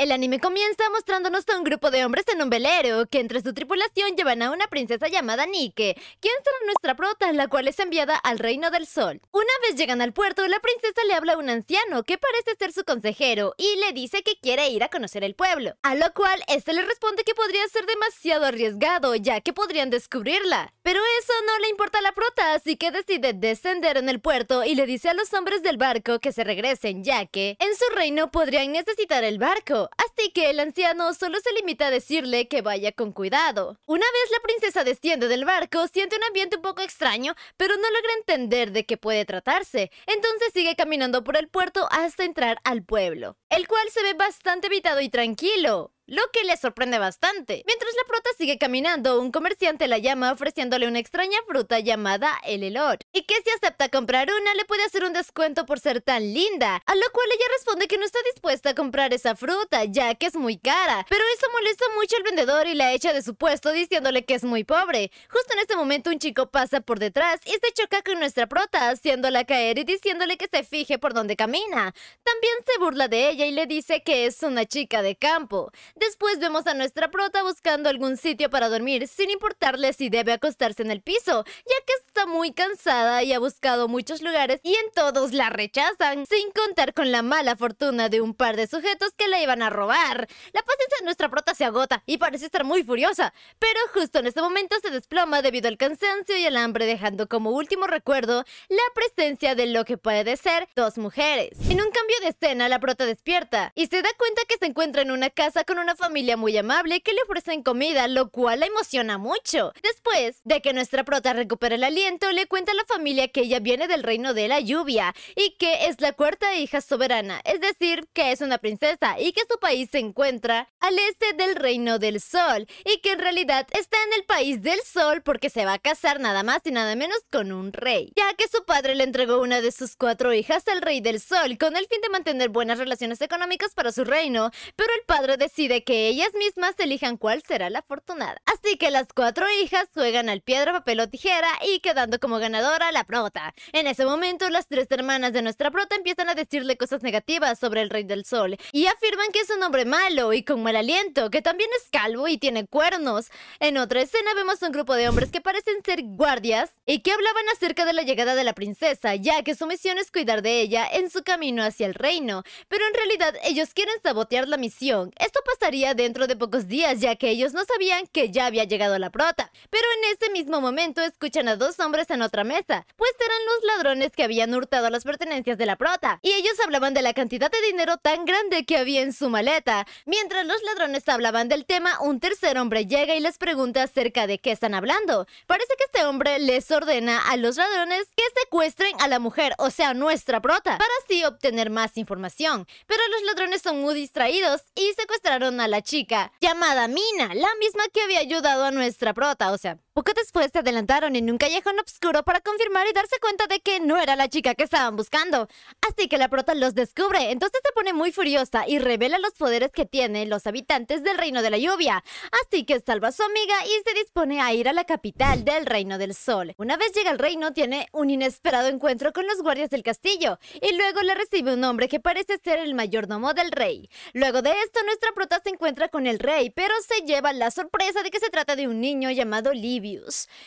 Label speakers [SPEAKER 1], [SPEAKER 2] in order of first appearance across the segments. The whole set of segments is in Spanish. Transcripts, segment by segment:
[SPEAKER 1] El anime comienza mostrándonos a un grupo de hombres en un velero, que entre su tripulación llevan a una princesa llamada Nike, quien será nuestra prota, la cual es enviada al Reino del Sol. Una vez llegan al puerto, la princesa le habla a un anciano, que parece ser su consejero, y le dice que quiere ir a conocer el pueblo, a lo cual este le responde que podría ser demasiado arriesgado, ya que podrían descubrirla. Pero eso no le importa a la prota, así que decide descender en el puerto y le dice a los hombres del barco que se regresen, ya que en su reino podrían necesitar el barco así que el anciano solo se limita a decirle que vaya con cuidado. Una vez la princesa desciende del barco, siente un ambiente un poco extraño, pero no logra entender de qué puede tratarse, entonces sigue caminando por el puerto hasta entrar al pueblo, el cual se ve bastante habitado y tranquilo lo que le sorprende bastante. Mientras la prota sigue caminando, un comerciante la llama ofreciéndole una extraña fruta llamada el elor... y que si acepta comprar una le puede hacer un descuento por ser tan linda, a lo cual ella responde que no está dispuesta a comprar esa fruta, ya que es muy cara, pero eso molesta mucho al vendedor y la echa de su puesto diciéndole que es muy pobre. Justo en este momento un chico pasa por detrás y se choca con nuestra prota, haciéndola caer y diciéndole que se fije por dónde camina. También se burla de ella y le dice que es una chica de campo. Después vemos a nuestra prota buscando algún sitio para dormir, sin importarle si debe acostarse en el piso, ya que está muy cansada y ha buscado muchos lugares y en todos la rechazan, sin contar con la mala fortuna de un par de sujetos que la iban a robar. La paciencia de nuestra prota se agota y parece estar muy furiosa, pero justo en este momento se desploma debido al cansancio y al hambre, dejando como último recuerdo la presencia de lo que puede ser dos mujeres. En un cambio de escena, la prota despierta y se da cuenta que se encuentra en una casa con una familia muy amable que le ofrecen comida, lo cual la emociona mucho. Después de que nuestra prota recupera el aliento, le cuenta a la familia que ella viene del reino de la lluvia y que es la cuarta hija soberana, es decir, que es una princesa y que su país se encuentra al este del reino del sol y que en realidad está en el país del sol porque se va a casar nada más y nada menos con un rey, ya que su padre le entregó una de sus cuatro hijas al rey del sol con el fin de mantener buenas relaciones económicas para su reino, pero el padre decide de que ellas mismas elijan cuál será la afortunada. Así que las cuatro hijas juegan al piedra, papel o tijera y quedando como ganadora la prota. En ese momento, las tres hermanas de nuestra prota empiezan a decirle cosas negativas sobre el Rey del Sol y afirman que es un hombre malo y con mal aliento, que también es calvo y tiene cuernos. En otra escena vemos un grupo de hombres que parecen ser guardias y que hablaban acerca de la llegada de la princesa, ya que su misión es cuidar de ella en su camino hacia el reino, pero en realidad ellos quieren sabotear la misión. Esto pasa estaría dentro de pocos días, ya que ellos no sabían que ya había llegado la prota. Pero en ese mismo momento escuchan a dos hombres en otra mesa, pues eran los ladrones que habían hurtado las pertenencias de la prota. Y ellos hablaban de la cantidad de dinero tan grande que había en su maleta. Mientras los ladrones hablaban del tema, un tercer hombre llega y les pregunta acerca de qué están hablando. Parece que este hombre les ordena a los ladrones que secuestren a la mujer, o sea, nuestra prota, para así obtener más información. Pero los ladrones son muy distraídos y secuestraron a la chica llamada Mina, la misma que había ayudado a nuestra prota, o sea, poco después se adelantaron en un callejón oscuro para confirmar y darse cuenta de que no era la chica que estaban buscando. Así que la prota los descubre, entonces se pone muy furiosa y revela los poderes que tienen los habitantes del reino de la lluvia. Así que salva a su amiga y se dispone a ir a la capital del reino del sol. Una vez llega al reino tiene un inesperado encuentro con los guardias del castillo y luego le recibe un hombre que parece ser el mayordomo del rey. Luego de esto nuestra prota se encuentra con el rey, pero se lleva la sorpresa de que se trata de un niño llamado Livio.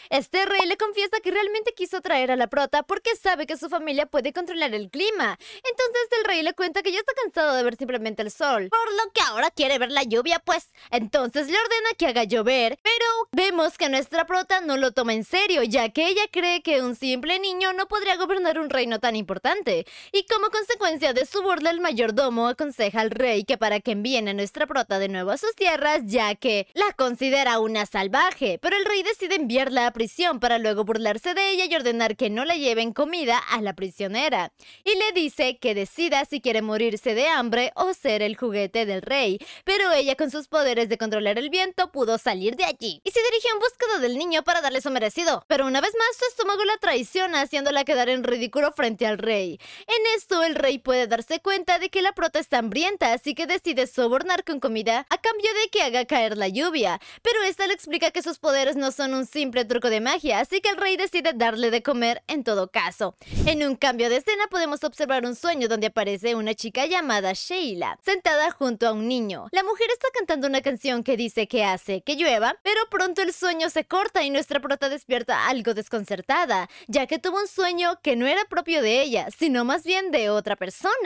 [SPEAKER 1] Este rey le confiesa que realmente quiso traer a la prota porque sabe que su familia puede controlar el clima. Entonces el rey le cuenta que ya está cansado de ver simplemente el sol, por lo que ahora quiere ver la lluvia, pues. Entonces le ordena que haga llover, pero vemos que nuestra prota no lo toma en serio, ya que ella cree que un simple niño no podría gobernar un reino tan importante. Y como consecuencia de su burla, el mayordomo aconseja al rey que para que envíen a nuestra prota de nuevo a sus tierras, ya que la considera una salvaje, pero el rey decide de enviarla a prisión para luego burlarse de ella y ordenar que no la lleven comida a la prisionera. Y le dice que decida si quiere morirse de hambre o ser el juguete del rey, pero ella con sus poderes de controlar el viento pudo salir de allí y se dirige en búsqueda del niño para darle su merecido. Pero una vez más su estómago la traiciona haciéndola quedar en ridículo frente al rey. En esto el rey puede darse cuenta de que la prota está hambrienta, así que decide sobornar con comida a cambio de que haga caer la lluvia, pero esta le explica que sus poderes no son un simple truco de magia, así que el rey decide darle de comer en todo caso. En un cambio de escena podemos observar un sueño donde aparece una chica llamada Sheila, sentada junto a un niño. La mujer está cantando una canción que dice que hace que llueva, pero pronto el sueño se corta y nuestra prota despierta algo desconcertada, ya que tuvo un sueño que no era propio de ella, sino más bien de otra persona.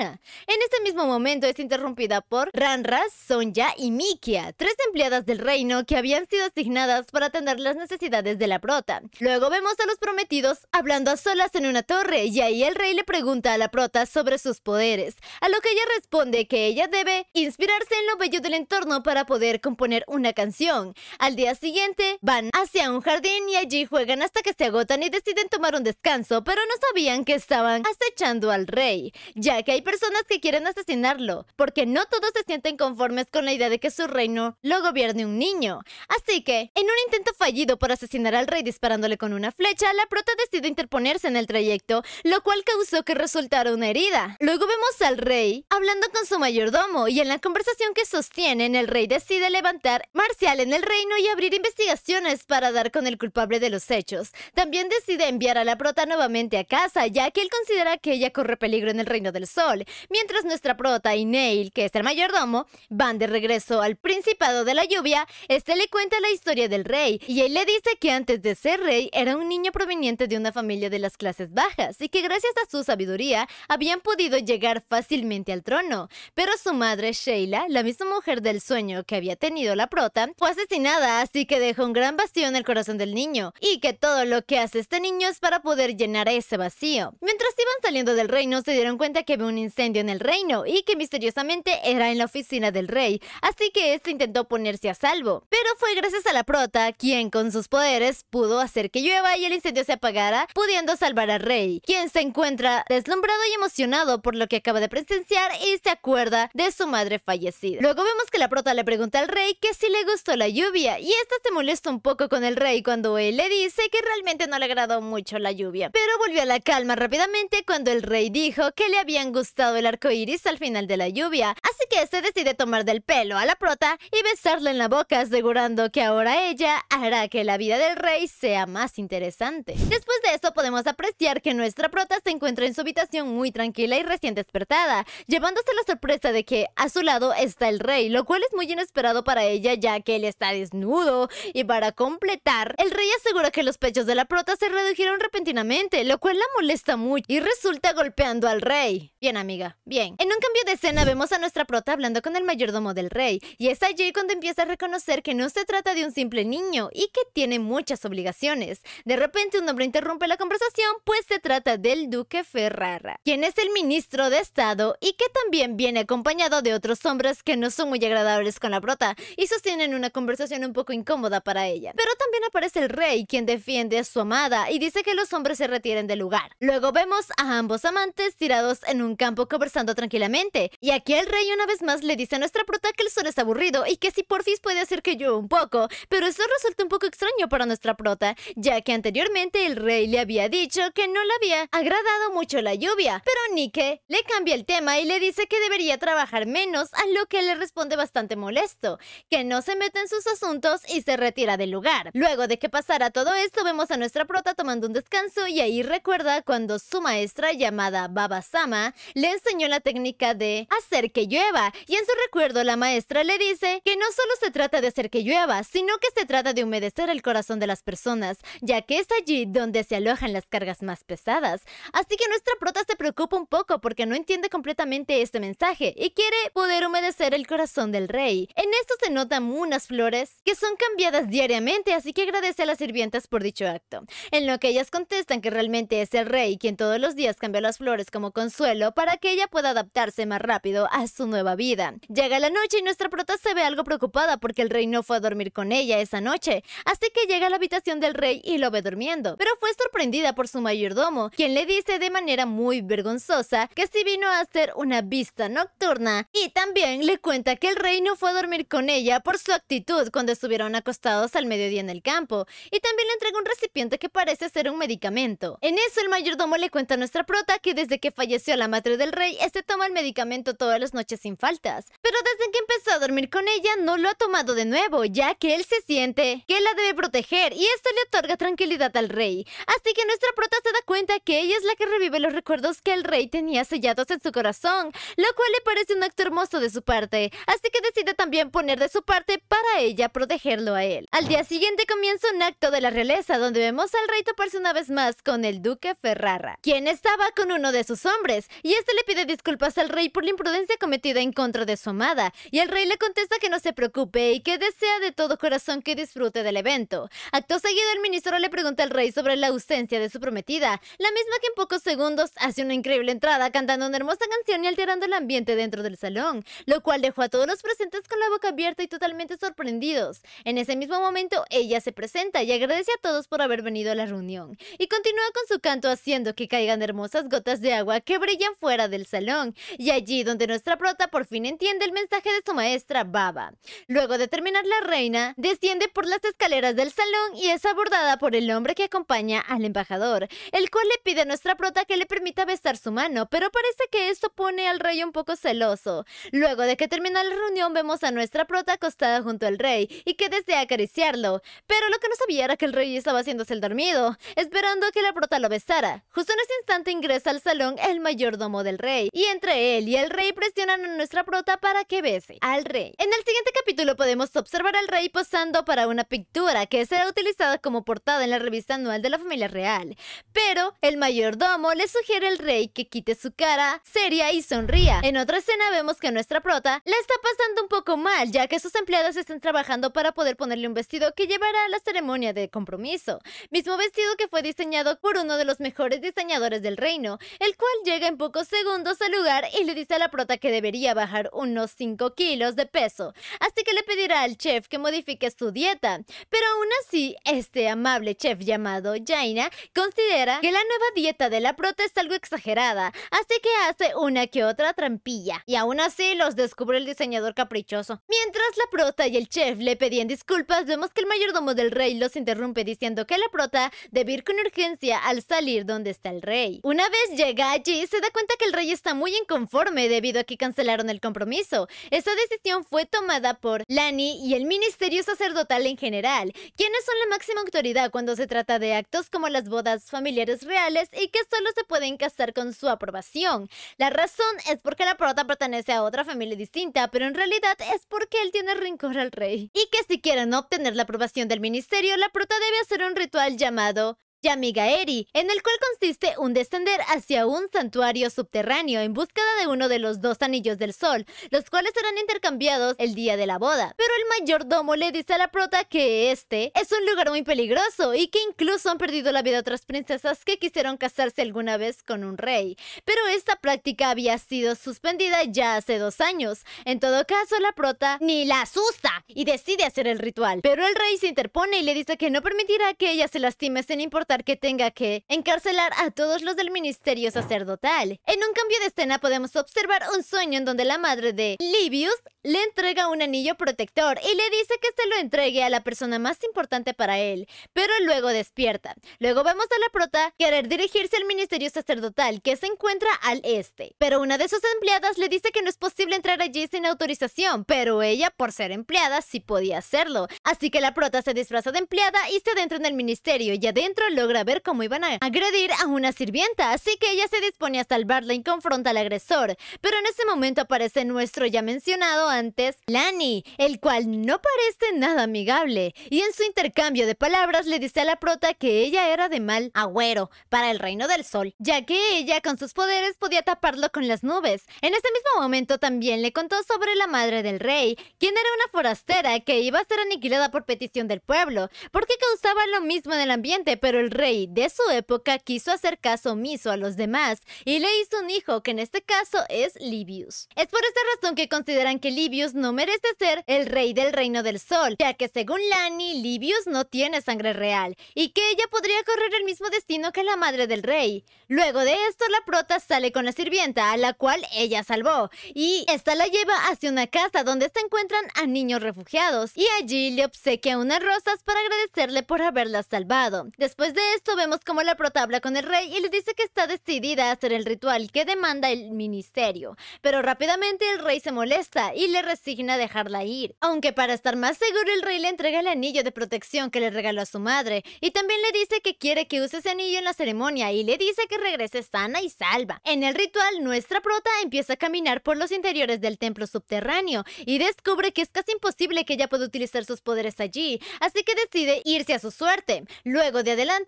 [SPEAKER 1] En este mismo momento es interrumpida por Ranra, Sonja y Mikia, tres empleadas del reino que habían sido asignadas para atender las necesidades de la prota. Luego vemos a los prometidos hablando a solas en una torre y ahí el rey le pregunta a la prota sobre sus poderes, a lo que ella responde que ella debe inspirarse en lo bello del entorno para poder componer una canción. Al día siguiente van hacia un jardín y allí juegan hasta que se agotan y deciden tomar un descanso, pero no sabían que estaban acechando al rey, ya que hay personas que quieren asesinarlo, porque no todos se sienten conformes con la idea de que su reino lo gobierne un niño. Así que, en un intento fallido para asesinar al rey disparándole con una flecha, la prota decide interponerse en el trayecto, lo cual causó que resultara una herida. Luego vemos al rey hablando con su mayordomo y en la conversación que sostienen, el rey decide levantar Marcial en el reino y abrir investigaciones para dar con el culpable de los hechos. También decide enviar a la prota nuevamente a casa, ya que él considera que ella corre peligro en el reino del sol, mientras nuestra prota y Neil, que es el mayordomo, van de regreso al Principado de la Lluvia, este le cuenta la historia del rey y él le dice dice que antes de ser rey era un niño proveniente de una familia de las clases bajas y que gracias a su sabiduría habían podido llegar fácilmente al trono. Pero su madre Sheila, la misma mujer del sueño que había tenido la prota, fue asesinada, así que dejó un gran vacío en el corazón del niño y que todo lo que hace este niño es para poder llenar ese vacío. Mientras iban saliendo del reino se dieron cuenta que había un incendio en el reino y que misteriosamente era en la oficina del rey, así que este intentó ponerse a salvo. Pero fue gracias a la prota quien con sus poderes pudo hacer que llueva y el incendio se apagara, pudiendo salvar al Rey, quien se encuentra deslumbrado y emocionado por lo que acaba de presenciar y se acuerda de su madre fallecida. Luego vemos que la prota le pregunta al rey que si le gustó la lluvia y esta se molesta un poco con el rey cuando él le dice que realmente no le agradó mucho la lluvia, pero volvió a la calma rápidamente cuando el rey dijo que le habían gustado el arco iris al final de la lluvia, así que este decide tomar del pelo a la prota y besarla en la boca asegurando que ahora ella hará que la vida del rey sea más interesante. Después de eso podemos apreciar que nuestra prota se encuentra en su habitación muy tranquila y recién despertada, llevándose la sorpresa de que a su lado está el rey, lo cual es muy inesperado para ella ya que él está desnudo. Y para completar, el rey asegura que los pechos de la prota se redujeron repentinamente, lo cual la molesta mucho y resulta golpeando al rey. Bien amiga, bien. En un cambio de escena vemos a nuestra prota hablando con el mayordomo del rey, y es allí cuando empieza a reconocer que no se trata de un simple niño y que tiene tiene muchas obligaciones. De repente un hombre interrumpe la conversación, pues se trata del duque Ferrara, quien es el ministro de Estado y que también viene acompañado de otros hombres que no son muy agradables con la prota y sostienen una conversación un poco incómoda para ella. Pero también aparece el rey, quien defiende a su amada y dice que los hombres se retiren del lugar. Luego vemos a ambos amantes tirados en un campo conversando tranquilamente. Y aquí el rey una vez más le dice a nuestra prota que el sol es aburrido y que si porfis puede hacer que yo un poco, pero eso resulta un poco extraño para nuestra prota, ya que anteriormente el rey le había dicho que no le había agradado mucho la lluvia, pero Nike le cambia el tema y le dice que debería trabajar menos, a lo que le responde bastante molesto, que no se mete en sus asuntos y se retira del lugar. Luego de que pasara todo esto, vemos a nuestra prota tomando un descanso y ahí recuerda cuando su maestra llamada Baba Sama le enseñó la técnica de hacer que llueva y en su recuerdo la maestra le dice que no solo se trata de hacer que llueva, sino que se trata de humedecer el el corazón de las personas, ya que es allí donde se alojan las cargas más pesadas. Así que nuestra prota se preocupa un poco porque no entiende completamente este mensaje y quiere poder humedecer el corazón del rey. En esto se notan unas flores que son cambiadas diariamente, así que agradece a las sirvientas por dicho acto. En lo que ellas contestan que realmente es el rey quien todos los días cambia las flores como consuelo para que ella pueda adaptarse más rápido a su nueva vida. Llega la noche y nuestra prota se ve algo preocupada porque el rey no fue a dormir con ella esa noche, así que llega a la habitación del rey y lo ve durmiendo, pero fue sorprendida por su mayordomo, quien le dice de manera muy vergonzosa que si vino a hacer una vista nocturna y también le cuenta que el rey no fue a dormir con ella por su actitud cuando estuvieron acostados al mediodía en el campo y también le entrega un recipiente que parece ser un medicamento. En eso el mayordomo le cuenta a nuestra prota que desde que falleció la madre del rey, este toma el medicamento todas las noches sin faltas, pero desde que empezó a dormir con ella no lo ha tomado de nuevo, ya que él se siente que la debe proteger y esto le otorga tranquilidad al rey. Así que nuestra prota se da cuenta que ella es la que revive los recuerdos que el rey tenía sellados en su corazón, lo cual le parece un acto hermoso de su parte, así que decide también poner de su parte para ella protegerlo a él. Al día siguiente comienza un acto de la realeza donde vemos al rey toparse una vez más con el duque Ferrara, quien estaba con uno de sus hombres, y este le pide disculpas al rey por la imprudencia cometida en contra de su amada, y el rey le contesta que no se preocupe y que desea de todo corazón que disfrute del evento Acto seguido, el ministro le pregunta al rey sobre la ausencia de su prometida, la misma que en pocos segundos hace una increíble entrada cantando una hermosa canción y alterando el ambiente dentro del salón, lo cual dejó a todos los presentes con la boca abierta y totalmente sorprendidos. En ese mismo momento, ella se presenta y agradece a todos por haber venido a la reunión, y continúa con su canto haciendo que caigan hermosas gotas de agua que brillan fuera del salón, y allí donde nuestra prota por fin entiende el mensaje de su maestra Baba. Luego de terminar la reina, desciende por las escaleras del salón y es abordada por el hombre que acompaña al embajador, el cual le pide a nuestra prota que le permita besar su mano, pero parece que esto pone al rey un poco celoso. Luego de que termina la reunión vemos a nuestra prota acostada junto al rey y que desea acariciarlo, pero lo que no sabía era que el rey estaba haciéndose el dormido, esperando que la prota lo besara. Justo en ese instante ingresa al salón el mayordomo del rey y entre él y el rey presionan a nuestra prota para que bese al rey. En el siguiente capítulo podemos observar al rey posando para una pintura que será utilizada como portada en la revista anual de la familia real. Pero el mayordomo le sugiere al rey que quite su cara seria y sonría. En otra escena vemos que nuestra prota la está pasando un poco mal, ya que sus empleadas están trabajando para poder ponerle un vestido que llevará a la ceremonia de compromiso. Mismo vestido que fue diseñado por uno de los mejores diseñadores del reino, el cual llega en pocos segundos al lugar y le dice a la prota que debería bajar unos 5 kilos de peso, así que le pedirá al chef que modifique su dieta, pero Aún así, este amable chef llamado Jaina considera que la nueva dieta de la prota es algo exagerada, así que hace una que otra trampilla. Y aún así los descubre el diseñador caprichoso. Mientras la prota y el chef le pedían disculpas, vemos que el mayordomo del rey los interrumpe diciendo que la prota debe ir con urgencia al salir donde está el rey. Una vez llega allí, se da cuenta que el rey está muy inconforme debido a que cancelaron el compromiso. Esa decisión fue tomada por Lani y el ministerio sacerdotal en general, quienes son la máxima autoridad cuando se trata de actos como las bodas familiares reales y que solo se pueden casar con su aprobación. La razón es porque la prota pertenece a otra familia distinta, pero en realidad es porque él tiene rencor al rey. Y que si quieren obtener la aprobación del ministerio, la prota debe hacer un ritual llamado Amiga Eri, en el cual consiste un descender hacia un santuario subterráneo en búsqueda de uno de los dos anillos del sol, los cuales serán intercambiados el día de la boda. Pero el mayordomo le dice a la prota que este es un lugar muy peligroso y que incluso han perdido la vida otras princesas que quisieron casarse alguna vez con un rey. Pero esta práctica había sido suspendida ya hace dos años. En todo caso, la prota ni la asusta y decide hacer el ritual. Pero el rey se interpone y le dice que no permitirá que ella se lastime sin importar que tenga que encarcelar a todos los del ministerio sacerdotal. En un cambio de escena podemos observar un sueño en donde la madre de Livius le entrega un anillo protector y le dice que se lo entregue a la persona más importante para él, pero luego despierta. Luego vemos a la prota querer dirigirse al ministerio sacerdotal que se encuentra al este, pero una de sus empleadas le dice que no es posible entrar allí sin autorización, pero ella por ser empleada sí podía hacerlo, así que la prota se disfraza de empleada y se adentra en el ministerio y adentro logra ver cómo iban a agredir a una sirvienta, así que ella se dispone a salvarla y confronta al agresor. Pero en ese momento aparece nuestro ya mencionado antes, Lani, el cual no parece nada amigable, y en su intercambio de palabras le dice a la prota que ella era de mal agüero para el reino del sol, ya que ella con sus poderes podía taparlo con las nubes. En ese mismo momento también le contó sobre la madre del rey, quien era una forastera que iba a ser aniquilada por petición del pueblo, porque causaba lo mismo en el ambiente, pero el el rey de su época quiso hacer caso omiso a los demás y le hizo un hijo que en este caso es Livius. Es por esta razón que consideran que Livius no merece ser el rey del reino del sol, ya que según Lani, Livius no tiene sangre real y que ella podría correr el mismo destino que la madre del rey. Luego de esto, la prota sale con la sirvienta, a la cual ella salvó, y esta la lleva hacia una casa donde se encuentran a niños refugiados y allí le obsequia unas rosas para agradecerle por haberlas salvado. Después de de esto vemos cómo la prota habla con el rey y le dice que está decidida a hacer el ritual que demanda el ministerio, pero rápidamente el rey se molesta y le resigna dejarla ir, aunque para estar más seguro el rey le entrega el anillo de protección que le regaló a su madre y también le dice que quiere que use ese anillo en la ceremonia y le dice que regrese sana y salva. En el ritual, nuestra prota empieza a caminar por los interiores del templo subterráneo y descubre que es casi imposible que ella pueda utilizar sus poderes allí, así que decide irse a su suerte. Luego de adelante,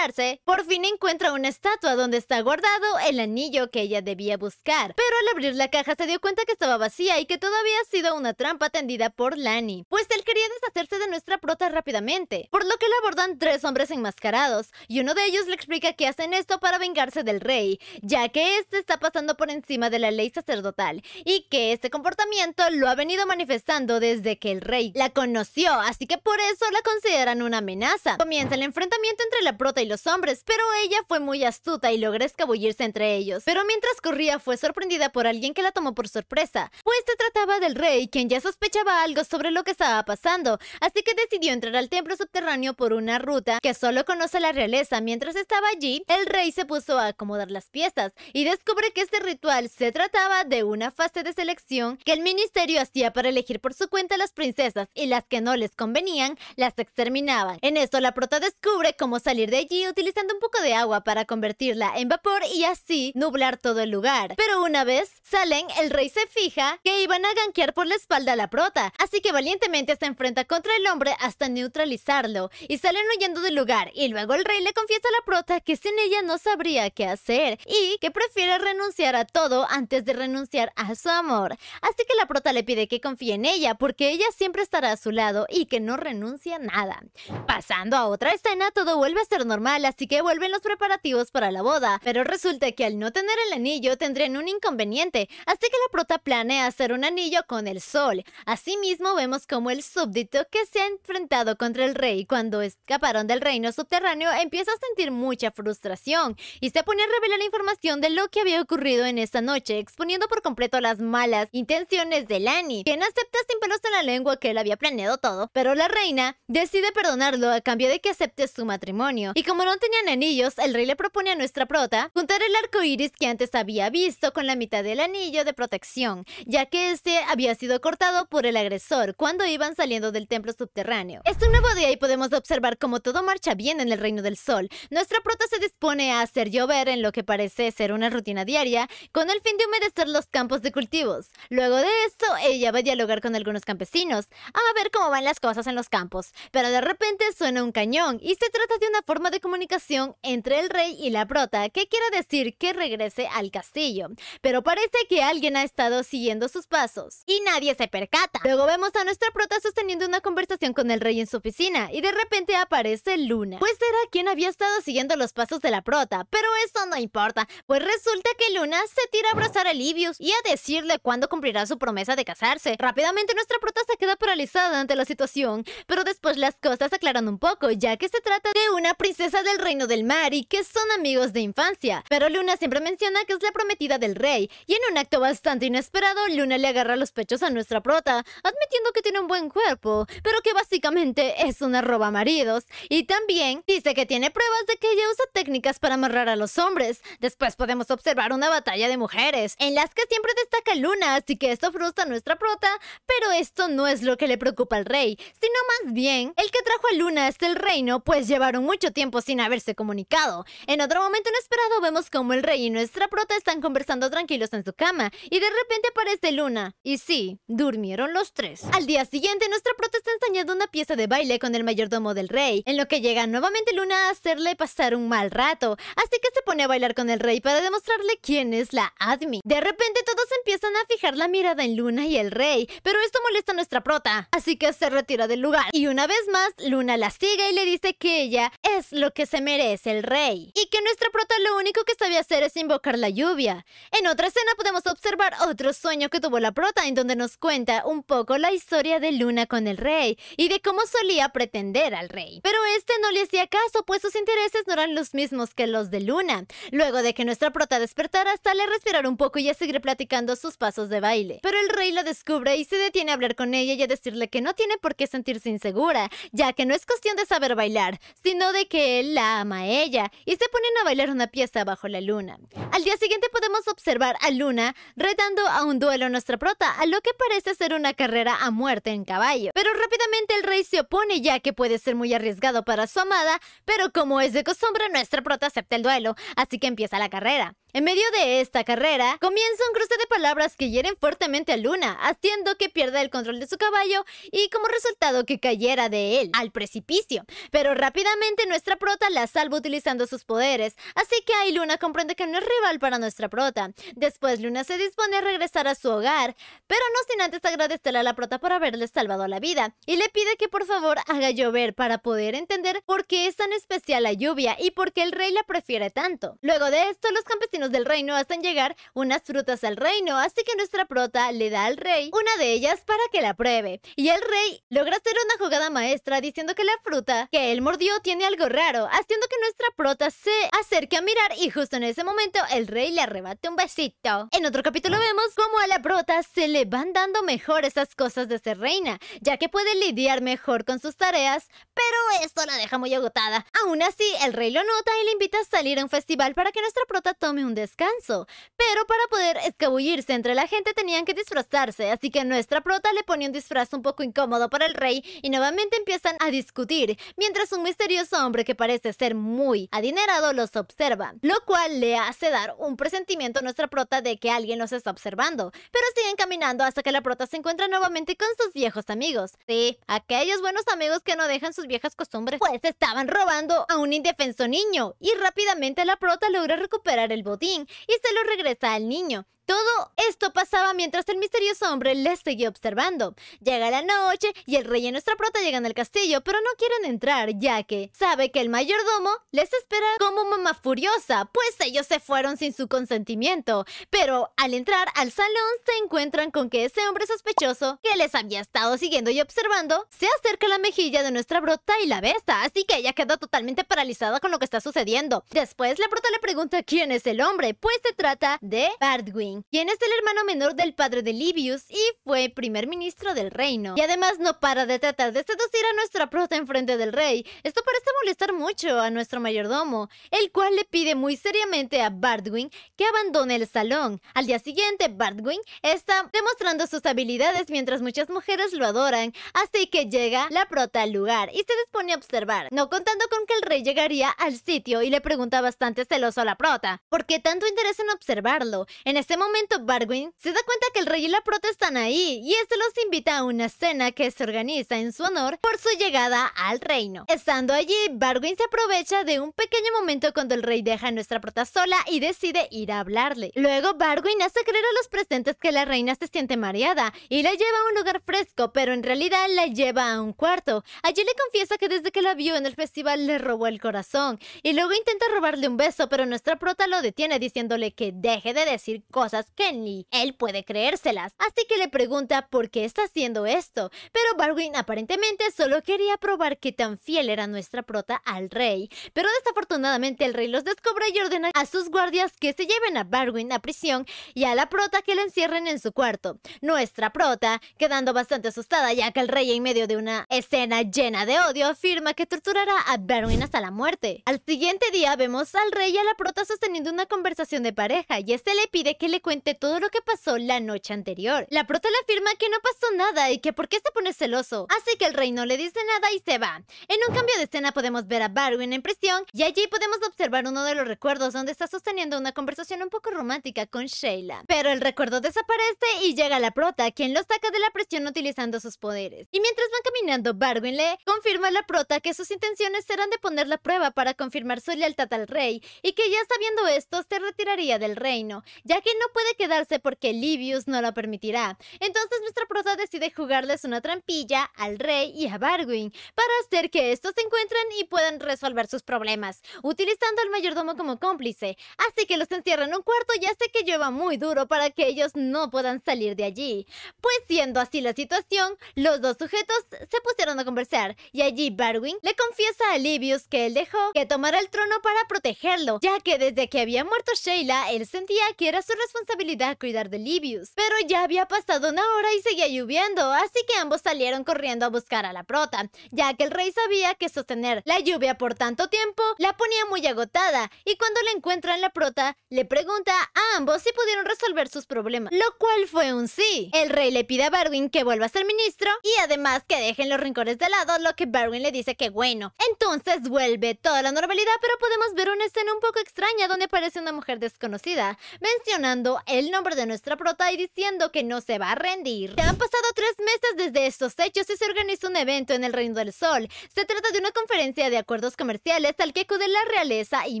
[SPEAKER 1] por fin encuentra una estatua donde está guardado el anillo que ella debía buscar, pero al abrir la caja se dio cuenta que estaba vacía y que todavía había sido una trampa tendida por Lani, pues él quería deshacerse de nuestra prota rápidamente, por lo que la abordan tres hombres enmascarados, y uno de ellos le explica que hacen esto para vengarse del rey, ya que este está pasando por encima de la ley sacerdotal, y que este comportamiento lo ha venido manifestando desde que el rey la conoció, así que por eso la consideran una amenaza. Comienza el enfrentamiento entre la prota y los hombres, pero ella fue muy astuta y logró escabullirse entre ellos. Pero mientras corría fue sorprendida por alguien que la tomó por sorpresa, pues se trataba del rey, quien ya sospechaba algo sobre lo que estaba pasando, así que decidió entrar al templo subterráneo por una ruta que solo conoce la realeza. Mientras estaba allí, el rey se puso a acomodar las piezas y descubre que este ritual se trataba de una fase de selección que el ministerio hacía para elegir por su cuenta a las princesas y las que no les convenían las exterminaban. En esto la prota descubre cómo salir de utilizando un poco de agua para convertirla en vapor y así nublar todo el lugar. Pero una vez salen, el rey se fija que iban a ganquear por la espalda a la prota, así que valientemente se enfrenta contra el hombre hasta neutralizarlo y salen huyendo del lugar y luego el rey le confiesa a la prota que sin ella no sabría qué hacer y que prefiere renunciar a todo antes de renunciar a su amor. Así que la prota le pide que confíe en ella porque ella siempre estará a su lado y que no renuncia a nada. Pasando a otra escena, todo vuelve a ser normal mal así que vuelven los preparativos para la boda. Pero resulta que al no tener el anillo tendrían un inconveniente, así que la prota planea hacer un anillo con el sol. Asimismo, vemos como el súbdito que se ha enfrentado contra el rey cuando escaparon del reino subterráneo empieza a sentir mucha frustración y se pone a revelar la información de lo que había ocurrido en esa noche, exponiendo por completo las malas intenciones de Lani, quien acepta sin pelos en la lengua que él había planeado todo, pero la reina decide perdonarlo a cambio de que acepte su matrimonio. Y como no tenían anillos, el rey le propone a nuestra prota juntar el arco iris que antes había visto con la mitad del anillo de protección, ya que este había sido cortado por el agresor cuando iban saliendo del templo subterráneo. Es un nuevo día y podemos observar cómo todo marcha bien en el reino del sol. Nuestra prota se dispone a hacer llover en lo que parece ser una rutina diaria con el fin de humedecer los campos de cultivos. Luego de esto, ella va a dialogar con algunos campesinos a ver cómo van las cosas en los campos, pero de repente suena un cañón y se trata de una forma de comunicación entre el rey y la prota, que quiere decir que regrese al castillo. Pero parece que alguien ha estado siguiendo sus pasos y nadie se percata. Luego vemos a nuestra prota sosteniendo una conversación con el rey en su oficina y de repente aparece Luna. Pues era quien había estado siguiendo los pasos de la prota, pero eso no importa, pues resulta que Luna se tira a abrazar a Livius y a decirle cuándo cumplirá su promesa de casarse. Rápidamente nuestra prota se queda paralizada ante la situación, pero después las cosas aclaran un poco, ya que se trata de una princesa esa del reino del mar y que son amigos de infancia, pero Luna siempre menciona que es la prometida del rey, y en un acto bastante inesperado, Luna le agarra los pechos a nuestra prota, admitiendo que tiene un buen cuerpo, pero que básicamente es una roba maridos, y también dice que tiene pruebas de que ella usa técnicas para amarrar a los hombres. Después podemos observar una batalla de mujeres, en las que siempre destaca Luna, así que esto frustra a nuestra prota, pero esto no es lo que le preocupa al rey, sino más bien, el que trajo a Luna hasta el reino, pues llevaron mucho tiempo sin haberse comunicado. En otro momento inesperado vemos como el rey y nuestra prota están conversando tranquilos en su cama y de repente aparece Luna. Y sí, durmieron los tres. Al día siguiente nuestra prota está ensañando una pieza de baile con el mayordomo del rey, en lo que llega nuevamente Luna a hacerle pasar un mal rato, así que se pone a bailar con el rey para demostrarle quién es la Admi. De repente todos empiezan a fijar la mirada en Luna y el rey, pero esto molesta a nuestra prota, así que se retira del lugar. Y una vez más, Luna la sigue y le dice que ella es lo que se merece el rey. Y que nuestra prota lo único que sabe hacer es invocar la lluvia. En otra escena podemos observar otro sueño que tuvo la prota en donde nos cuenta un poco la historia de Luna con el rey y de cómo solía pretender al rey. Pero este no le hacía caso pues sus intereses no eran los mismos que los de Luna. Luego de que nuestra prota despertara sale a respirar un poco y a seguir platicando sus pasos de baile. Pero el rey la descubre y se detiene a hablar con ella y a decirle que no tiene por qué sentirse insegura, ya que no es cuestión de saber bailar, sino de que la ama a ella y se ponen a bailar una pieza bajo la luna. Al día siguiente podemos observar a Luna retando a un duelo a nuestra prota, a lo que parece ser una carrera a muerte en caballo. Pero rápidamente el rey se opone ya que puede ser muy arriesgado para su amada, pero como es de costumbre nuestra prota acepta el duelo, así que empieza la carrera. En medio de esta carrera, comienza un cruce de palabras que hieren fuertemente a Luna, haciendo que pierda el control de su caballo y como resultado que cayera de él al precipicio. Pero rápidamente nuestra prota la salva utilizando sus poderes, así que ahí Luna comprende que no es rival para nuestra prota. Después Luna se dispone a regresar a su hogar, pero no sin antes agradecerle a la prota por haberle salvado la vida, y le pide que por favor haga llover para poder entender por qué es tan especial la lluvia y por qué el rey la prefiere tanto. Luego de esto, los campesinos del reino hasta llegar unas frutas al reino, así que nuestra prota le da al rey una de ellas para que la pruebe. Y el rey logra hacer una jugada maestra diciendo que la fruta que él mordió tiene algo raro, haciendo que nuestra prota se acerque a mirar y justo en ese momento el rey le arrebate un besito. En otro capítulo ah. vemos cómo a la prota se le van dando mejor esas cosas de ser reina, ya que puede lidiar mejor con sus tareas, pero esto la deja muy agotada. Aún así, el rey lo nota y le invita a salir a un festival para que nuestra prota tome un descanso, pero para poder escabullirse entre la gente tenían que disfrazarse, así que nuestra prota le pone un disfraz un poco incómodo para el rey y nuevamente empiezan a discutir, mientras un misterioso hombre que parece ser muy adinerado los observa, lo cual le hace dar un presentimiento a nuestra prota de que alguien los está observando, pero siguen caminando hasta que la prota se encuentra nuevamente con sus viejos amigos. Sí, aquellos buenos amigos que no dejan sus viejas costumbres, pues estaban robando a un indefenso niño y rápidamente la prota logra recuperar el botín y se lo regresa al niño, todo esto pasaba mientras el misterioso hombre les seguía observando. Llega la noche y el rey y nuestra prota llegan al castillo, pero no quieren entrar, ya que sabe que el mayordomo les espera como mamá furiosa, pues ellos se fueron sin su consentimiento. Pero al entrar al salón se encuentran con que ese hombre sospechoso que les había estado siguiendo y observando se acerca a la mejilla de nuestra brota y la besa, así que ella queda totalmente paralizada con lo que está sucediendo. Después la prota le pregunta quién es el hombre, pues se trata de Bardwin quien es el hermano menor del padre de Livius y fue primer ministro del reino. Y además no para de tratar de seducir a nuestra prota enfrente del rey. Esto parece molestar mucho a nuestro mayordomo, el cual le pide muy seriamente a Bardwin que abandone el salón. Al día siguiente, Bardwin está demostrando sus habilidades mientras muchas mujeres lo adoran, así que llega la prota al lugar y se dispone a observar, no contando con que el rey llegaría al sitio y le pregunta bastante celoso a la prota, ¿por qué tanto interés en observarlo? En ese momento Barwin se da cuenta que el rey y la prota están ahí y este los invita a una cena que se organiza en su honor por su llegada al reino. Estando allí, Barwin se aprovecha de un pequeño momento cuando el rey deja a nuestra prota sola y decide ir a hablarle. Luego Barwin hace creer a los presentes que la reina se siente mareada y la lleva a un lugar fresco, pero en realidad la lleva a un cuarto. Allí le confiesa que desde que la vio en el festival le robó el corazón y luego intenta robarle un beso, pero nuestra prota lo detiene diciéndole que deje de decir cosas kenny él puede creérselas, así que le pregunta por qué está haciendo esto, pero Barwin aparentemente solo quería probar que tan fiel era nuestra prota al rey, pero desafortunadamente el rey los descubre y ordena a sus guardias que se lleven a Barwin a prisión y a la prota que la encierren en su cuarto. Nuestra prota, quedando bastante asustada ya que el rey en medio de una escena llena de odio, afirma que torturará a Barwin hasta la muerte. Al siguiente día vemos al rey y a la prota sosteniendo una conversación de pareja y este le pide que le cuente todo lo que pasó la noche anterior. La prota le afirma que no pasó nada y que por qué se pone celoso. Así que el rey no le dice nada y se va. En un cambio de escena podemos ver a Barwin en prisión y allí podemos observar uno de los recuerdos donde está sosteniendo una conversación un poco romántica con Sheila. Pero el recuerdo desaparece y llega la prota, quien lo saca de la prisión utilizando sus poderes. Y mientras van caminando, Barwin le confirma a la prota que sus intenciones serán de poner la prueba para confirmar su lealtad al rey y que ya sabiendo esto se retiraría del reino, ya que no puede quedarse porque Livius no lo permitirá. Entonces nuestra prota decide jugarles una trampilla al rey y a Barwin para hacer que estos se encuentren y puedan resolver sus problemas, utilizando al mayordomo como cómplice. Así que los encierra en un cuarto y hace que llueva muy duro para que ellos no puedan salir de allí. Pues siendo así la situación, los dos sujetos se pusieron a conversar y allí Barwin le confiesa a Livius que él dejó que tomara el trono para protegerlo, ya que desde que había muerto Sheila, él sentía que era su responsabilidad responsabilidad cuidar de Livius, pero ya había pasado una hora y seguía lloviendo, así que ambos salieron corriendo a buscar a la prota, ya que el rey sabía que sostener la lluvia por tanto tiempo la ponía muy agotada, y cuando la encuentran la prota, le pregunta a ambos si pudieron resolver sus problemas, lo cual fue un sí. El rey le pide a Barwin que vuelva a ser ministro, y además que dejen los rincones de lado, lo que Barwin le dice que bueno. Entonces vuelve toda la normalidad, pero podemos ver una escena un poco extraña donde aparece una mujer desconocida, mencionando el nombre de nuestra prota y diciendo que no se va a rendir. han pasado tres meses desde estos hechos y se organiza un evento en el Reino del Sol. Se trata de una conferencia de acuerdos comerciales al que acude la realeza y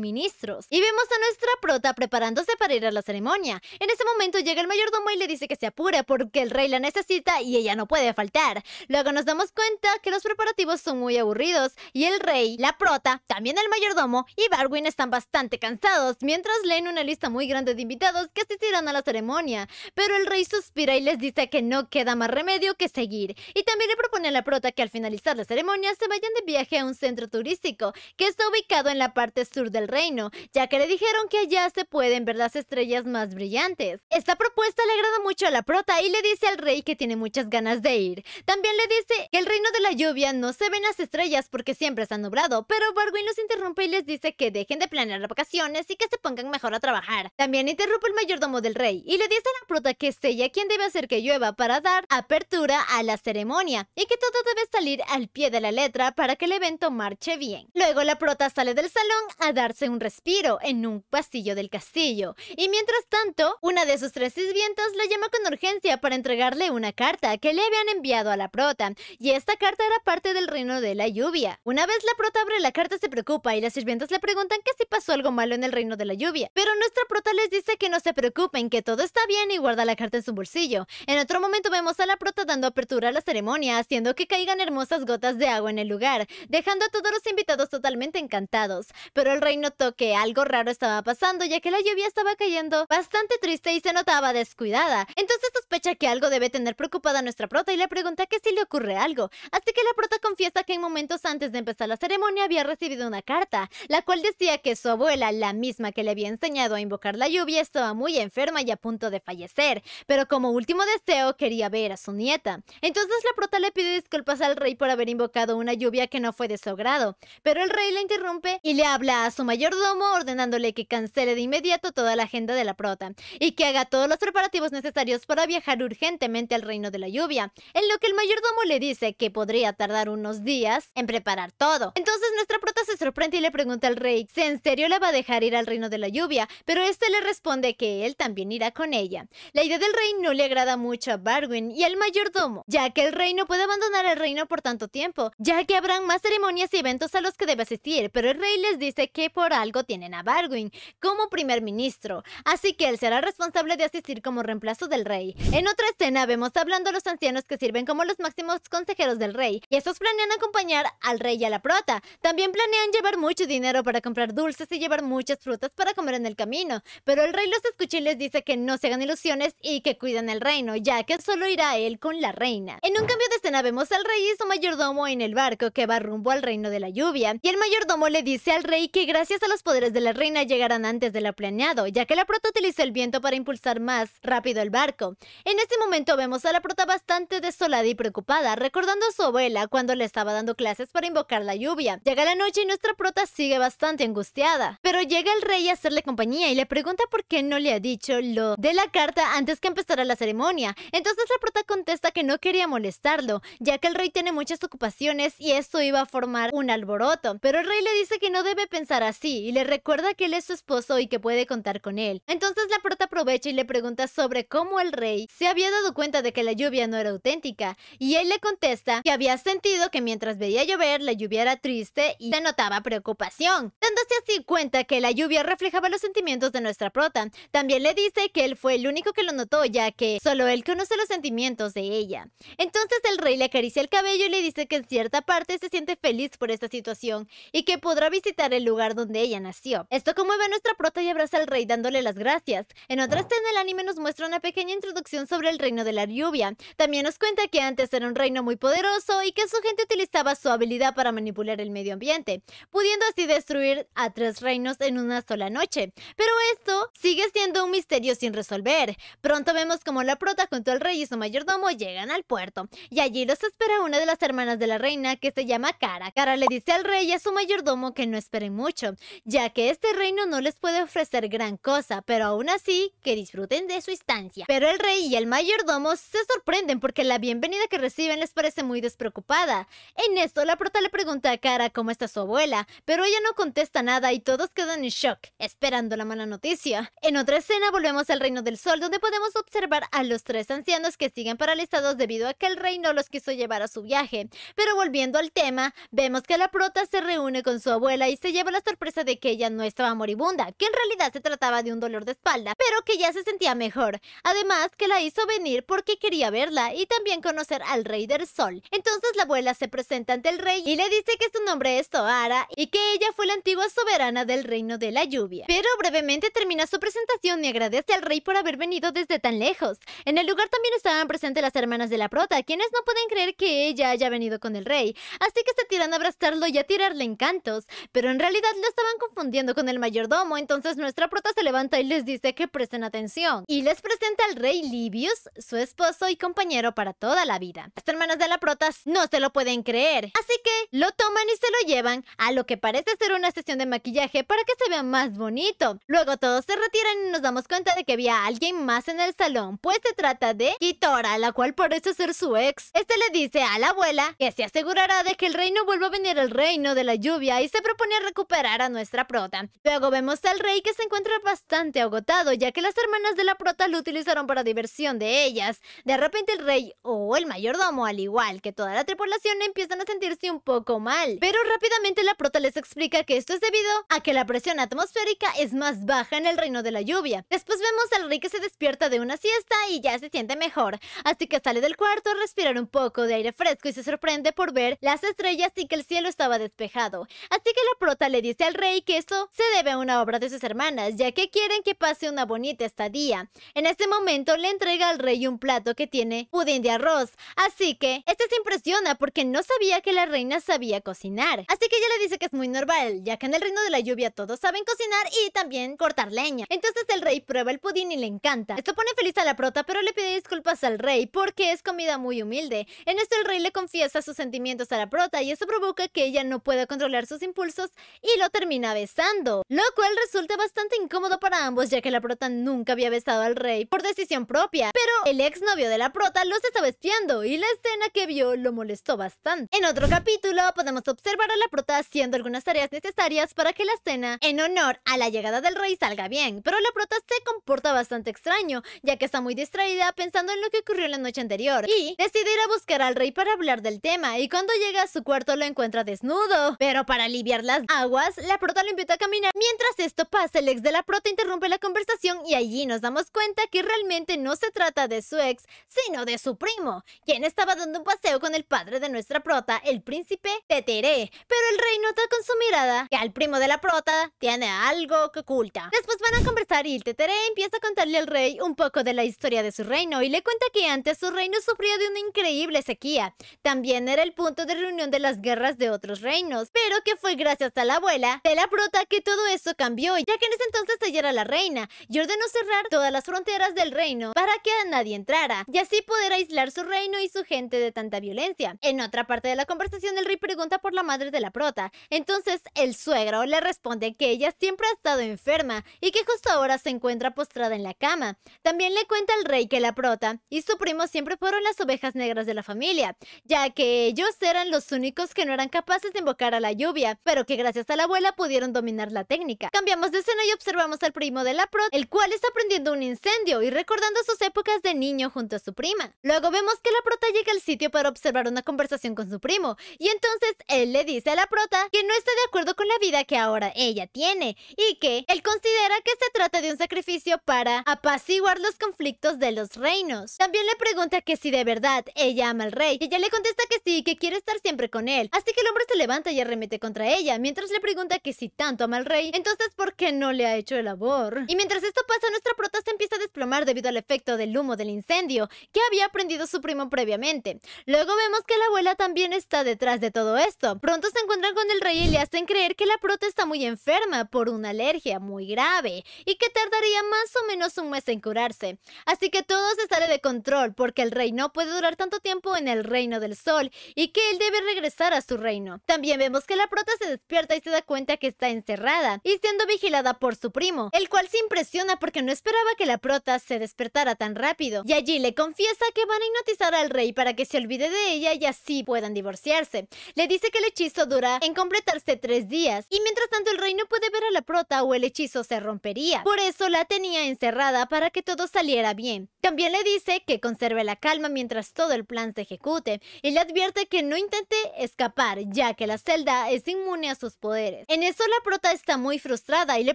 [SPEAKER 1] ministros. Y vemos a nuestra prota preparándose para ir a la ceremonia. En ese momento llega el mayordomo y le dice que se apure porque el rey la necesita y ella no puede faltar. Luego nos damos cuenta que los preparativos son muy aburridos y el rey, la prota, también el mayordomo y Barwin están bastante cansados, mientras leen una lista muy grande de invitados que se asistirán a la ceremonia, pero el rey suspira y les dice que no queda más remedio que seguir, y también le propone a la prota que al finalizar la ceremonia se vayan de viaje a un centro turístico, que está ubicado en la parte sur del reino, ya que le dijeron que allá se pueden ver las estrellas más brillantes. Esta propuesta le agrada mucho a la prota y le dice al rey que tiene muchas ganas de ir. También le dice que el reino de la lluvia no se ven las estrellas porque siempre han nublado, pero Barwin los interrumpe y les dice que dejen de planear vacaciones y que se pongan mejor a trabajar. También interrumpe el mayordomo del rey y le dice a la prota que es ella quien debe hacer que llueva para dar apertura a la ceremonia y que todo debe salir al pie de la letra para que el evento marche bien. Luego la prota sale del salón a darse un respiro en un pasillo del castillo y mientras tanto una de sus tres sirvientas la llama con urgencia para entregarle una carta que le habían enviado a la prota y esta carta era parte del reino de la lluvia. Una vez la prota abre la carta se preocupa y las sirvientas le preguntan que si pasó algo malo en el reino de la lluvia, pero nuestra prota les dice que no se preocupe que todo está bien y guarda la carta en su bolsillo. En otro momento vemos a la prota dando apertura a la ceremonia, haciendo que caigan hermosas gotas de agua en el lugar, dejando a todos los invitados totalmente encantados. Pero el rey notó que algo raro estaba pasando, ya que la lluvia estaba cayendo bastante triste y se notaba descuidada. Entonces sospecha que algo debe tener preocupada a nuestra prota y le pregunta que si le ocurre algo. Así que la prota confiesa que en momentos antes de empezar la ceremonia había recibido una carta, la cual decía que su abuela, la misma que le había enseñado a invocar la lluvia, estaba muy enferma y a punto de fallecer, pero como último deseo quería ver a su nieta. Entonces la prota le pide disculpas al rey por haber invocado una lluvia que no fue de su grado. pero el rey la interrumpe y le habla a su mayordomo ordenándole que cancele de inmediato toda la agenda de la prota y que haga todos los preparativos necesarios para viajar urgentemente al reino de la lluvia, en lo que el mayordomo le dice que podría tardar unos días en preparar todo. Entonces nuestra prota se sorprende y le pregunta al rey si en serio le va a dejar ir al reino de la lluvia, pero este le responde que él también irá con ella. La idea del rey no le agrada mucho a Barwin y al mayordomo, ya que el rey no puede abandonar el reino por tanto tiempo, ya que habrán más ceremonias y eventos a los que debe asistir, pero el rey les dice que por algo tienen a Barwin como primer ministro, así que él será responsable de asistir como reemplazo del rey. En otra escena vemos hablando a los ancianos que sirven como los máximos consejeros del rey, y estos planean acompañar al rey y a la prota. También planean llevar mucho dinero para comprar dulces y llevar muchas frutas para comer en el camino, pero el rey los escucha les dice que no se hagan ilusiones y que cuiden el reino, ya que solo irá él con la reina. En un cambio de escena vemos al rey y su mayordomo en el barco que va rumbo al reino de la lluvia, y el mayordomo le dice al rey que gracias a los poderes de la reina llegarán antes de lo planeado, ya que la prota utiliza el viento para impulsar más rápido el barco. En este momento vemos a la prota bastante desolada y preocupada, recordando a su abuela cuando le estaba dando clases para invocar la lluvia. Llega la noche y nuestra prota sigue bastante angustiada, pero llega el rey a hacerle compañía y le pregunta por qué no le ha dicho dicho lo de la carta antes que empezara la ceremonia. Entonces la prota contesta que no quería molestarlo, ya que el rey tiene muchas ocupaciones y esto iba a formar un alboroto. Pero el rey le dice que no debe pensar así y le recuerda que él es su esposo y que puede contar con él. Entonces la prota aprovecha y le pregunta sobre cómo el rey se había dado cuenta de que la lluvia no era auténtica y él le contesta que había sentido que mientras veía llover la lluvia era triste y se notaba preocupación, dándose así cuenta que la lluvia reflejaba los sentimientos de nuestra prota. También le dice que él fue el único que lo notó, ya que solo él conoce los sentimientos de ella. Entonces el rey le acaricia el cabello y le dice que en cierta parte se siente feliz por esta situación y que podrá visitar el lugar donde ella nació. Esto conmueve a nuestra prota y abraza al rey dándole las gracias. En otra ah. escena el anime nos muestra una pequeña introducción sobre el reino de la lluvia. También nos cuenta que antes era un reino muy poderoso y que su gente utilizaba su habilidad para manipular el medio ambiente, pudiendo así destruir a tres reinos en una sola noche. Pero esto sigue siendo un misterio sin resolver. Pronto vemos como la prota junto al rey y su mayordomo llegan al puerto, y allí los espera una de las hermanas de la reina que se llama Cara. Cara le dice al rey y a su mayordomo que no esperen mucho, ya que este reino no les puede ofrecer gran cosa, pero aún así que disfruten de su estancia. Pero el rey y el mayordomo se sorprenden porque la bienvenida que reciben les parece muy despreocupada. En esto la prota le pregunta a Cara cómo está su abuela, pero ella no contesta nada y todos quedan en shock, esperando la mala noticia. En otra escena, volvemos al Reino del Sol, donde podemos observar a los tres ancianos que siguen paralizados debido a que el rey no los quiso llevar a su viaje. Pero volviendo al tema, vemos que la prota se reúne con su abuela y se lleva la sorpresa de que ella no estaba moribunda, que en realidad se trataba de un dolor de espalda, pero que ya se sentía mejor. Además, que la hizo venir porque quería verla y también conocer al Rey del Sol. Entonces la abuela se presenta ante el rey y le dice que su nombre es Toara y que ella fue la antigua soberana del Reino de la Lluvia. Pero brevemente termina su presentación agradece al rey por haber venido desde tan lejos. En el lugar también estaban presentes las hermanas de la prota, quienes no pueden creer que ella haya venido con el rey, así que se tiran a abrazarlo y a tirarle encantos, pero en realidad lo estaban confundiendo con el mayordomo, entonces nuestra prota se levanta y les dice que presten atención, y les presenta al rey Libius, su esposo y compañero para toda la vida. Las hermanas de la prota no se lo pueden creer, así que lo toman y se lo llevan a lo que parece ser una sesión de maquillaje para que se vea más bonito. Luego todos se retiran y nos damos cuenta de que había alguien más en el salón, pues se trata de Kitora, la cual parece ser su ex. Este le dice a la abuela que se asegurará de que el reino vuelva a venir al reino de la lluvia y se propone recuperar a nuestra prota. Luego vemos al rey que se encuentra bastante agotado, ya que las hermanas de la prota lo utilizaron para diversión de ellas. De repente el rey o el mayordomo, al igual que toda la tripulación, empiezan a sentirse un poco mal. Pero rápidamente la prota les explica que esto es debido a que la presión atmosférica es más baja en el reino de la lluvia. Después vemos al rey que se despierta de una siesta y ya se siente mejor, así que sale del cuarto a respirar un poco de aire fresco y se sorprende por ver las estrellas y que el cielo estaba despejado. Así que la prota le dice al rey que esto se debe a una obra de sus hermanas, ya que quieren que pase una bonita estadía. En este momento le entrega al rey un plato que tiene pudín de arroz, así que este se impresiona porque no sabía que la reina sabía cocinar. Así que ella le dice que es muy normal, ya que en el reino de la lluvia todos saben cocinar y también cortar leña. Entonces el rey y prueba el pudín y le encanta. Esto pone feliz a la prota, pero le pide disculpas al rey porque es comida muy humilde. En esto el rey le confiesa sus sentimientos a la prota y eso provoca que ella no pueda controlar sus impulsos y lo termina besando. Lo cual resulta bastante incómodo para ambos ya que la prota nunca había besado al rey por decisión propia. Pero el novio de la prota los estaba espiando y la escena que vio lo molestó bastante. En otro capítulo podemos observar a la prota haciendo algunas tareas necesarias para que la escena en honor a la llegada del rey salga bien, pero la prota se comporta bastante extraño, ya que está muy distraída pensando en lo que ocurrió la noche anterior, y decide ir a buscar al rey para hablar del tema, y cuando llega a su cuarto lo encuentra desnudo. Pero para aliviar las aguas, la prota lo invita a caminar. Mientras esto pasa, el ex de la prota interrumpe la conversación y allí nos damos cuenta que realmente no se trata de su ex, sino de su primo, quien estaba dando un paseo con el padre de nuestra prota, el príncipe Teteré. Pero el rey nota con su mirada que al primo de la prota tiene algo que oculta. Después van a conversar y Tere empieza a contarle al rey un poco de la historia de su reino y le cuenta que antes su reino sufría de una increíble sequía. También era el punto de reunión de las guerras de otros reinos, pero que fue gracias a la abuela de la prota que todo eso cambió, ya que en ese entonces ella era la reina y ordenó cerrar todas las fronteras del reino para que nadie entrara y así poder aislar su reino y su gente de tanta violencia. En otra parte de la conversación el rey pregunta por la madre de la prota, entonces el suegro le responde que ella siempre ha estado enferma y que justo ahora se encuentra encuentra postrada en la cama. También le cuenta al rey que la prota y su primo siempre fueron las ovejas negras de la familia, ya que ellos eran los únicos que no eran capaces de invocar a la lluvia, pero que gracias a la abuela pudieron dominar la técnica. Cambiamos de escena y observamos al primo de la prota, el cual está prendiendo un incendio y recordando sus épocas de niño junto a su prima. Luego vemos que la prota llega al sitio para observar una conversación con su primo, y entonces él le dice a la prota que no está de acuerdo con la vida que ahora ella tiene, y que él considera que se trata de un sacrificio sacrificio para apaciguar los conflictos de los reinos. También le pregunta que si de verdad ella ama al rey, y ella le contesta que sí, que quiere estar siempre con él. Así que el hombre se levanta y arremete contra ella, mientras le pregunta que si tanto ama al rey, entonces ¿por qué no le ha hecho el amor? Y mientras esto pasa, nuestra prota se empieza a desplomar debido al efecto del humo del incendio que había prendido su primo previamente. Luego vemos que la abuela también está detrás de todo esto. Pronto se encuentran con el rey y le hacen creer que la prota está muy enferma por una alergia muy grave y que tarda más o menos un mes en curarse. Así que todo se sale de control porque el rey no puede durar tanto tiempo en el reino del sol y que él debe regresar a su reino. También vemos que la prota se despierta y se da cuenta que está encerrada y siendo vigilada por su primo, el cual se impresiona porque no esperaba que la prota se despertara tan rápido. Y allí le confiesa que van a hipnotizar al rey para que se olvide de ella y así puedan divorciarse. Le dice que el hechizo dura en completarse tres días y mientras tanto el rey no puede ver a la prota o el hechizo se rompería. Por eso la tenía encerrada para que todo saliera bien. También le dice que conserve la calma mientras todo el plan se ejecute y le advierte que no intente escapar ya que la celda es inmune a sus poderes. En eso la prota está muy frustrada y le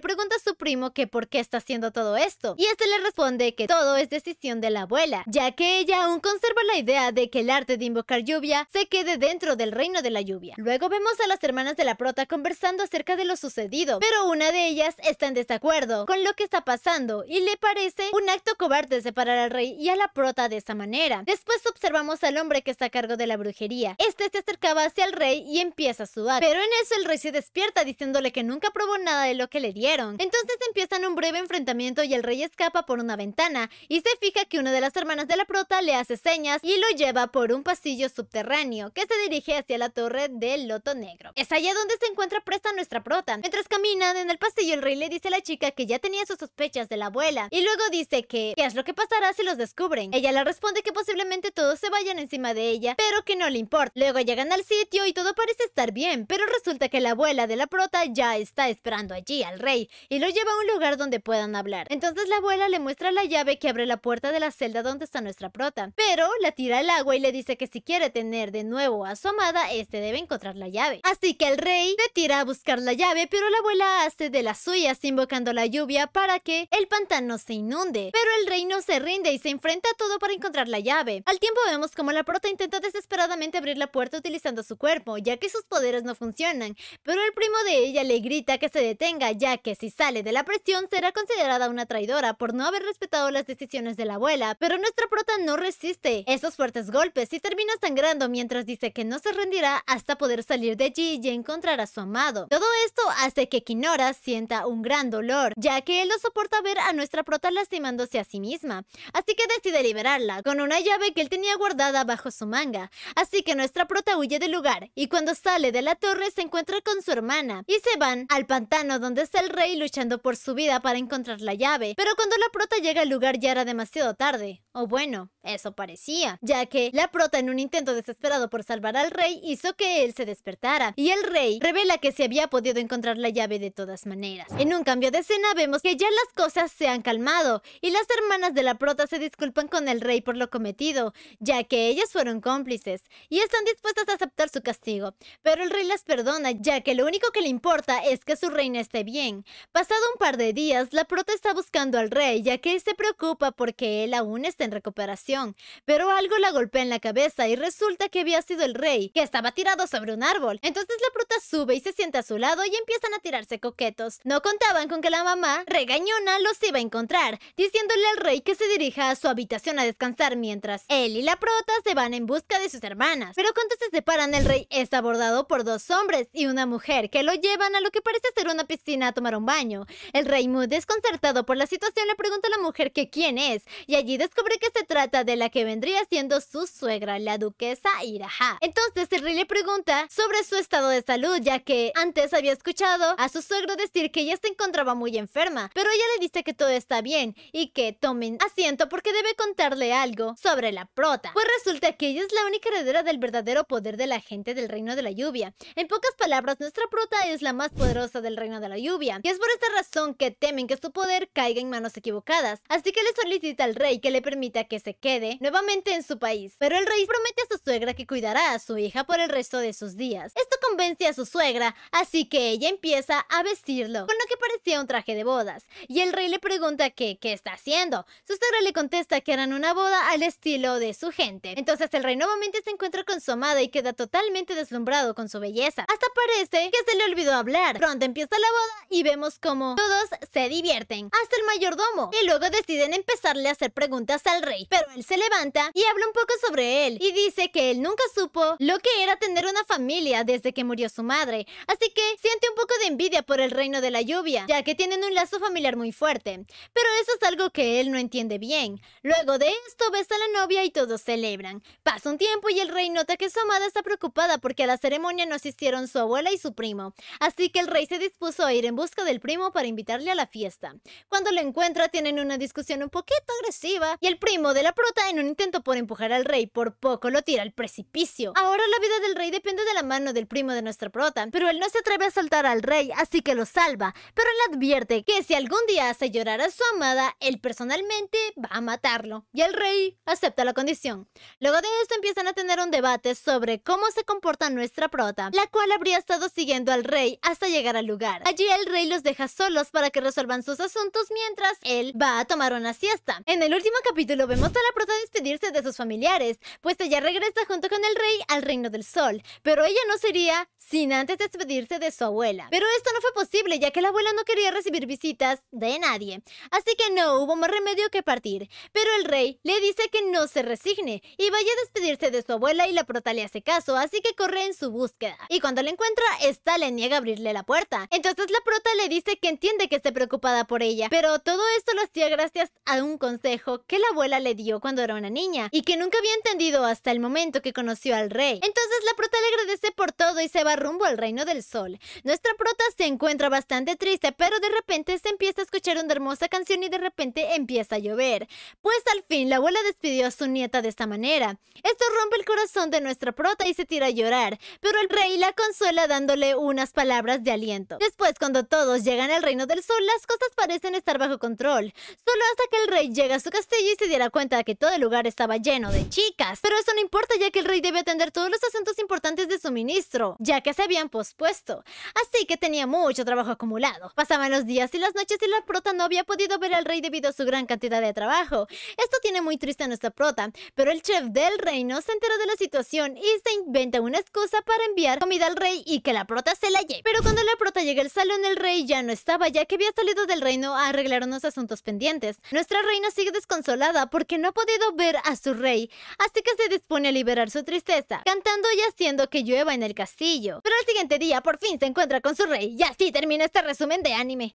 [SPEAKER 1] pregunta a su primo que por qué está haciendo todo esto y este le responde que todo es decisión de la abuela ya que ella aún conserva la idea de que el arte de invocar lluvia se quede dentro del reino de la lluvia. Luego vemos a las hermanas de la prota conversando acerca de lo sucedido pero una de ellas está en desacuerdo con lo que está pasando y le parece un acto cobarde separar al rey y a la prota de esa manera. Después observamos al hombre que está a cargo de la brujería. Este se acercaba hacia el rey y empieza a sudar, pero en eso el rey se despierta diciéndole que nunca probó nada de lo que le dieron. Entonces empiezan un breve enfrentamiento y el rey escapa por una ventana y se fija que una de las hermanas de la prota le hace señas y lo lleva por un pasillo subterráneo que se dirige hacia la torre del Loto Negro. Es allá donde se encuentra presta nuestra prota. Mientras caminan en el pasillo el rey le dice a la chica que ya tenía sus sospechas de la abuela y luego dice que qué es lo que pasará si los descubren. Ella le responde que posiblemente todos se vayan encima de ella, pero que no le importa. Luego llegan al sitio y todo parece estar bien, pero resulta que la abuela de la prota ya está esperando allí al rey y lo lleva a un lugar donde puedan hablar. Entonces la abuela le muestra la llave que abre la puerta de la celda donde está nuestra prota, pero la tira al agua y le dice que si quiere tener de nuevo a su amada, este debe encontrar la llave. Así que el rey le tira a buscar la llave, pero la abuela hace de las suyas invocando la lluvia para que el pantano se inunde, pero el reino se rinde y se enfrenta a todo para encontrar la llave. Al tiempo vemos como la prota intenta desesperadamente abrir la puerta utilizando su cuerpo, ya que sus poderes no funcionan, pero el primo de ella le grita que se detenga, ya que si sale de la presión será considerada una traidora por no haber respetado las decisiones de la abuela, pero nuestra prota no resiste esos fuertes golpes y termina sangrando mientras dice que no se rendirá hasta poder salir de allí y encontrar a su amado. Todo esto hace que Kinora sienta un gran dolor, ya que los soporta ver a nuestra prota lastimándose a sí misma, así que decide liberarla con una llave que él tenía guardada bajo su manga. Así que nuestra prota huye del lugar y cuando sale de la torre se encuentra con su hermana y se van al pantano donde está el rey luchando por su vida para encontrar la llave, pero cuando la prota llega al lugar ya era demasiado tarde. O bueno, eso parecía, ya que la prota en un intento desesperado por salvar al rey hizo que él se despertara, y el rey revela que se había podido encontrar la llave de todas maneras. En un cambio de escena vemos que ya las cosas se han calmado, y las hermanas de la prota se disculpan con el rey por lo cometido, ya que ellas fueron cómplices, y están dispuestas a aceptar su castigo, pero el rey las perdona, ya que lo único que le importa es que su reina esté bien. Pasado un par de días, la prota está buscando al rey, ya que se preocupa porque él aún está recuperación, pero algo la golpea en la cabeza y resulta que había sido el rey, que estaba tirado sobre un árbol. Entonces la prota sube y se sienta a su lado y empiezan a tirarse coquetos. No contaban con que la mamá, regañona, los iba a encontrar, diciéndole al rey que se dirija a su habitación a descansar mientras él y la prota se van en busca de sus hermanas. Pero cuando se separan, el rey es abordado por dos hombres y una mujer que lo llevan a lo que parece ser una piscina a tomar un baño. El rey muy desconcertado por la situación le pregunta a la mujer que quién es y allí descubre que se trata de la que vendría siendo su suegra, la duquesa Iraha. Entonces el rey le pregunta sobre su estado de salud, ya que antes había escuchado a su suegro decir que ella se encontraba muy enferma, pero ella le dice que todo está bien y que tomen asiento porque debe contarle algo sobre la prota. Pues resulta que ella es la única heredera del verdadero poder de la gente del reino de la lluvia. En pocas palabras, nuestra prota es la más poderosa del reino de la lluvia, y es por esta razón que temen que su poder caiga en manos equivocadas. Así que le solicita al rey que le permita que se quede nuevamente en su país, pero el rey promete a su suegra que cuidará a su hija por el resto de sus días. Esto convence a su suegra, así que ella empieza a vestirlo, con lo que parecía un traje de bodas, y el rey le pregunta que qué está haciendo. Su suegra le contesta que harán una boda al estilo de su gente. Entonces el rey nuevamente se encuentra con su amada y queda totalmente deslumbrado con su belleza. Hasta parece que se le olvidó hablar. Pronto empieza la boda y vemos cómo todos se divierten, hasta el mayordomo, y luego deciden empezarle a hacer preguntas al rey, pero él se levanta y habla un poco sobre él y dice que él nunca supo lo que era tener una familia desde que murió su madre, así que siente un poco de envidia por el reino de la lluvia, ya que tienen un lazo familiar muy fuerte, pero eso es algo que él no entiende bien. Luego de esto besa a la novia y todos celebran. Pasa un tiempo y el rey nota que su amada está preocupada porque a la ceremonia no asistieron su abuela y su primo, así que el rey se dispuso a ir en busca del primo para invitarle a la fiesta. Cuando lo encuentra tienen una discusión un poquito agresiva y el primo de la prota en un intento por empujar al rey, por poco lo tira al precipicio. Ahora la vida del rey depende de la mano del primo de nuestra prota, pero él no se atreve a soltar al rey, así que lo salva, pero él advierte que si algún día hace llorar a su amada, él personalmente va a matarlo, y el rey acepta la condición. Luego de esto empiezan a tener un debate sobre cómo se comporta nuestra prota, la cual habría estado siguiendo al rey hasta llegar al lugar. Allí el rey los deja solos para que resuelvan sus asuntos mientras él va a tomar una siesta. En el último capítulo lo vemos a la prota despedirse de sus familiares, pues ella regresa junto con el rey al reino del sol, pero ella no sería sin antes despedirse de su abuela. Pero esto no fue posible ya que la abuela no quería recibir visitas de nadie, así que no hubo más remedio que partir, pero el rey le dice que no se resigne y vaya a despedirse de su abuela y la prota le hace caso, así que corre en su búsqueda. Y cuando la encuentra, esta le niega abrirle la puerta. Entonces la prota le dice que entiende que esté preocupada por ella, pero todo esto lo hacía gracias a un consejo que la abuela le dio cuando era una niña y que nunca había entendido hasta el momento que conoció al rey. Entonces la prota le agradece por todo y se va rumbo al reino del sol. Nuestra prota se encuentra bastante triste, pero de repente se empieza a escuchar una hermosa canción y de repente empieza a llover. Pues al fin la abuela despidió a su nieta de esta manera. Esto rompe el corazón de nuestra prota y se tira a llorar, pero el rey la consuela dándole unas palabras de aliento. Después cuando todos llegan al reino del sol, las cosas parecen estar bajo control, solo hasta que el rey llega a su castillo y se se diera cuenta que todo el lugar estaba lleno de chicas. Pero eso no importa ya que el rey debe atender todos los asuntos importantes de su ministro, ya que se habían pospuesto. Así que tenía mucho trabajo acumulado. Pasaban los días y las noches y la prota no había podido ver al rey debido a su gran cantidad de trabajo. Esto tiene muy triste a nuestra prota, pero el chef del reino se enteró de la situación y se inventa una excusa para enviar comida al rey y que la prota se la lleve. Pero cuando la prota llega al salón el rey ya no estaba ya que había salido del reino a arreglar unos asuntos pendientes. Nuestra reina sigue desconsolada porque no ha podido ver a su rey, así que se dispone a liberar su tristeza, cantando y haciendo que llueva en el castillo. Pero al siguiente día por fin se encuentra con su rey y así termina este resumen de anime.